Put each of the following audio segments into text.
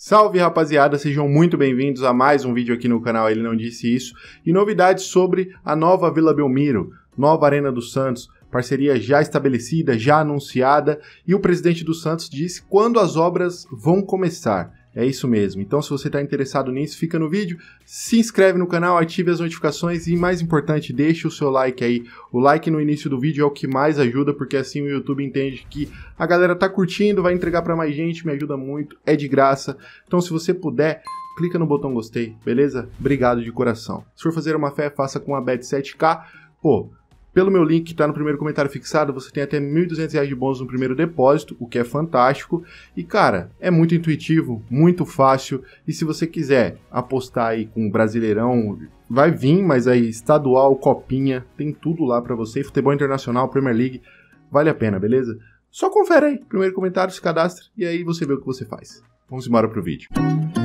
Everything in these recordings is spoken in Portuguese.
Salve rapaziada, sejam muito bem-vindos a mais um vídeo aqui no canal Ele Não Disse Isso e novidades sobre a nova Vila Belmiro, nova Arena do Santos, parceria já estabelecida, já anunciada e o presidente do Santos disse quando as obras vão começar. É isso mesmo. Então, se você está interessado nisso, fica no vídeo, se inscreve no canal, ative as notificações e, mais importante, deixe o seu like aí. O like no início do vídeo é o que mais ajuda, porque assim o YouTube entende que a galera está curtindo, vai entregar para mais gente, me ajuda muito, é de graça. Então, se você puder, clica no botão gostei, beleza? Obrigado de coração. Se for fazer uma fé, faça com a Bet 7K. Pô, pelo meu link que está no primeiro comentário fixado, você tem até R$ 1.200 de bônus no primeiro depósito, o que é fantástico. E cara, é muito intuitivo, muito fácil. E se você quiser apostar aí com o Brasileirão, vai vir, mas aí estadual, copinha, tem tudo lá para você. Futebol internacional, Premier League, vale a pena, beleza? Só confere aí, primeiro comentário, se cadastre e aí você vê o que você faz. Vamos embora pro vídeo. Música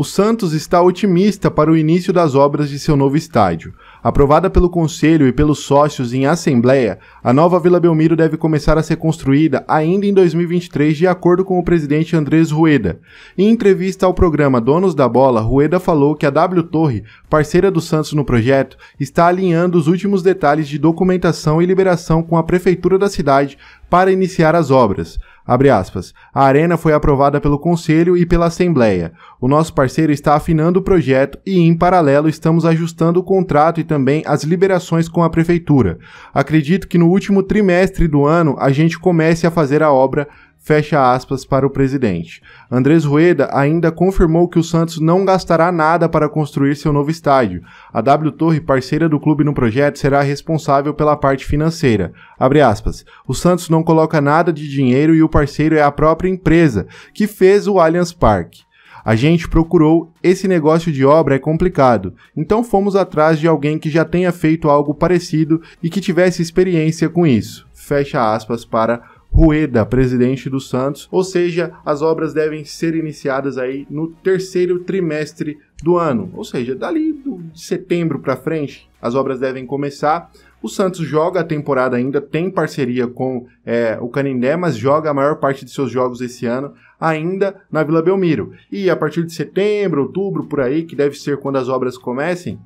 O Santos está otimista para o início das obras de seu novo estádio. Aprovada pelo Conselho e pelos sócios em Assembleia, a nova Vila Belmiro deve começar a ser construída ainda em 2023, de acordo com o presidente Andrés Rueda. Em entrevista ao programa Donos da Bola, Rueda falou que a W Torre, parceira do Santos no projeto, está alinhando os últimos detalhes de documentação e liberação com a prefeitura da cidade para iniciar as obras. Abre aspas. A arena foi aprovada pelo Conselho e pela Assembleia. O nosso parceiro está afinando o projeto e, em paralelo, estamos ajustando o contrato e também as liberações com a Prefeitura. Acredito que no último trimestre do ano a gente comece a fazer a obra fecha aspas para o presidente. Andrés Rueda ainda confirmou que o Santos não gastará nada para construir seu novo estádio. A W Torre, parceira do clube no projeto, será responsável pela parte financeira. Abre aspas. O Santos não coloca nada de dinheiro e o parceiro é a própria empresa, que fez o Allianz Parque. A gente procurou, esse negócio de obra é complicado, então fomos atrás de alguém que já tenha feito algo parecido e que tivesse experiência com isso. Fecha aspas para Rueda, presidente do Santos, ou seja, as obras devem ser iniciadas aí no terceiro trimestre do ano, ou seja, dali do, de setembro para frente, as obras devem começar. O Santos joga a temporada ainda, tem parceria com é, o Canindé, mas joga a maior parte de seus jogos esse ano ainda na Vila Belmiro. E a partir de setembro, outubro, por aí, que deve ser quando as obras comecem,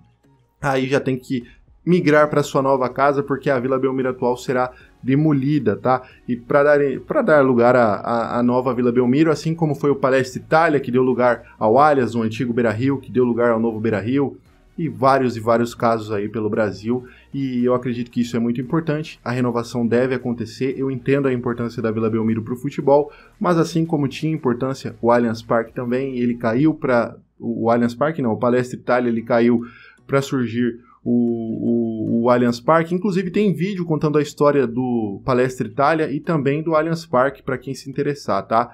aí já tem que migrar para sua nova casa, porque a Vila Belmiro atual será demolida, tá? E para dar, para dar lugar à nova Vila Belmiro, assim como foi o Palestra Itália, que deu lugar ao Allianz, o antigo Beira Rio, que deu lugar ao novo Beira Rio, e vários e vários casos aí pelo Brasil, e eu acredito que isso é muito importante. A renovação deve acontecer. Eu entendo a importância da Vila Belmiro para o futebol, mas assim como tinha importância o Allianz Parque também, ele caiu para o Allianz Parque, não, o Palestra Itália, ele caiu para surgir o, o, o Allianz Parque. Inclusive tem vídeo contando a história do Palestra Itália e também do Allianz Parque para quem se interessar, tá?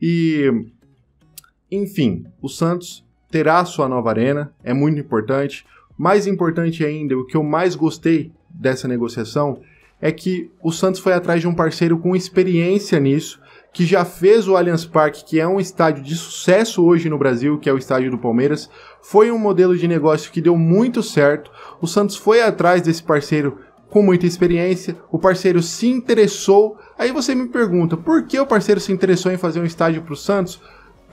E enfim, o Santos terá sua nova arena, é muito importante. Mais importante ainda, o que eu mais gostei dessa negociação é que o Santos foi atrás de um parceiro com experiência nisso, que já fez o Allianz Parque, que é um estádio de sucesso hoje no Brasil, que é o estádio do Palmeiras, foi um modelo de negócio que deu muito certo. O Santos foi atrás desse parceiro com muita experiência, o parceiro se interessou. Aí você me pergunta, por que o parceiro se interessou em fazer um estádio para o Santos?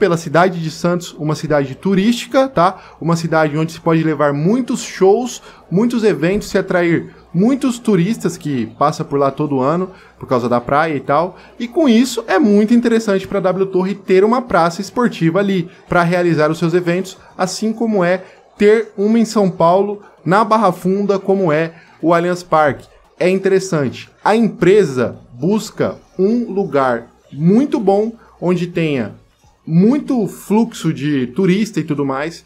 pela cidade de Santos, uma cidade turística, tá? Uma cidade onde se pode levar muitos shows, muitos eventos, se atrair muitos turistas que passam por lá todo ano por causa da praia e tal. E com isso é muito interessante para a W Torre ter uma praça esportiva ali para realizar os seus eventos, assim como é ter uma em São Paulo, na Barra Funda, como é o Allianz Parque. É interessante. A empresa busca um lugar muito bom onde tenha muito fluxo de turista e tudo mais,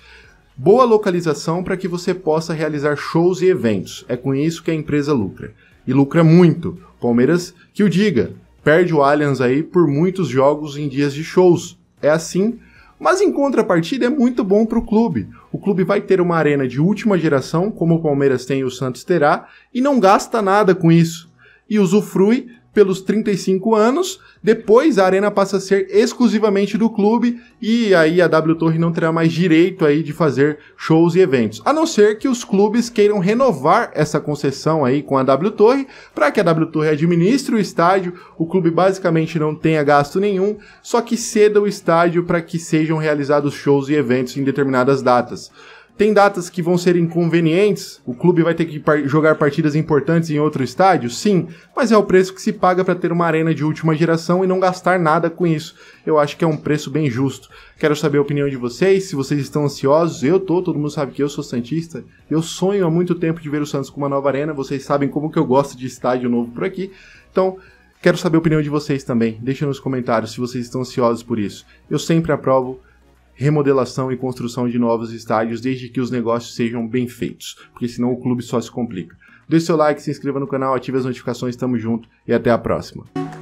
boa localização para que você possa realizar shows e eventos. É com isso que a empresa lucra. E lucra muito. Palmeiras, que o diga, perde o Allianz aí por muitos jogos em dias de shows. É assim, mas em contrapartida é muito bom para o clube. O clube vai ter uma arena de última geração, como o Palmeiras tem e o Santos terá, e não gasta nada com isso. E usufrui pelos 35 anos. Depois a arena passa a ser exclusivamente do clube e aí a W Torre não terá mais direito aí de fazer shows e eventos. A não ser que os clubes queiram renovar essa concessão aí com a W Torre para que a W Torre administre o estádio. O clube basicamente não tenha gasto nenhum, só que ceda o estádio para que sejam realizados shows e eventos em determinadas datas. Tem datas que vão ser inconvenientes, o clube vai ter que par jogar partidas importantes em outro estádio, sim, mas é o preço que se paga para ter uma arena de última geração e não gastar nada com isso. Eu acho que é um preço bem justo. Quero saber a opinião de vocês, se vocês estão ansiosos, eu tô, todo mundo sabe que eu sou santista. Eu sonho há muito tempo de ver o Santos com uma nova arena, vocês sabem como que eu gosto de estádio novo por aqui. Então, quero saber a opinião de vocês também. Deixa nos comentários se vocês estão ansiosos por isso. Eu sempre aprovo remodelação e construção de novos estádios, desde que os negócios sejam bem feitos, porque senão o clube só se complica. Deixe seu like, se inscreva no canal, ative as notificações, tamo junto e até a próxima.